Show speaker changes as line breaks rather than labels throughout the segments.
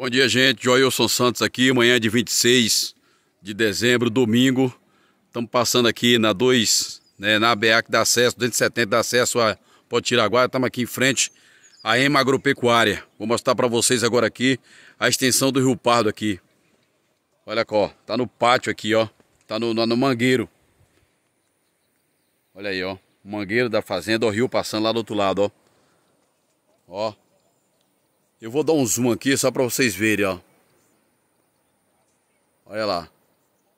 Bom dia, gente. Joilson Santos aqui. Manhã de 26 de dezembro, domingo. Estamos passando aqui na 2, né, na ABA que dá acesso, 270 dá acesso a Potiraguá. Estamos aqui em frente à EMA Agropecuária. Vou mostrar para vocês agora aqui a extensão do Rio Pardo aqui. Olha aqui, ó. Tá no pátio aqui, ó. Tá no, no, no mangueiro. Olha aí, ó. mangueiro da fazenda, o rio passando lá do outro lado, ó. Ó. Eu vou dar um zoom aqui só para vocês verem, ó. Olha lá.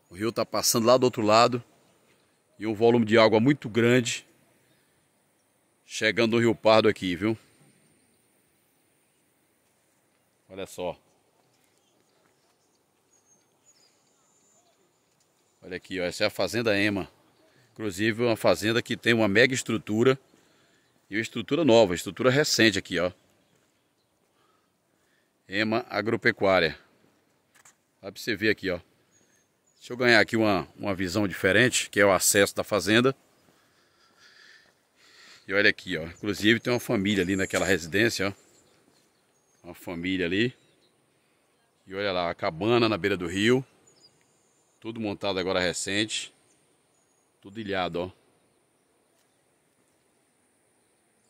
O rio tá passando lá do outro lado. E um volume de água muito grande. Chegando no Rio Pardo aqui, viu?
Olha só. Olha aqui, ó,
essa é a Fazenda Ema. Inclusive uma fazenda que tem uma mega estrutura. E uma estrutura nova, estrutura recente aqui, ó. Ema Agropecuária. Dá para você ver aqui, ó. Deixa eu ganhar aqui uma, uma visão diferente, que é o acesso da fazenda. E olha aqui, ó. Inclusive tem uma família ali naquela residência, ó. Uma família ali. E olha lá, a cabana na beira do rio. Tudo montado agora recente. Tudo ilhado, ó.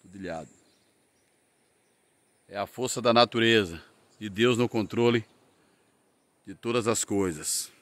Tudo ilhado. É a força da natureza e Deus no controle de todas as coisas.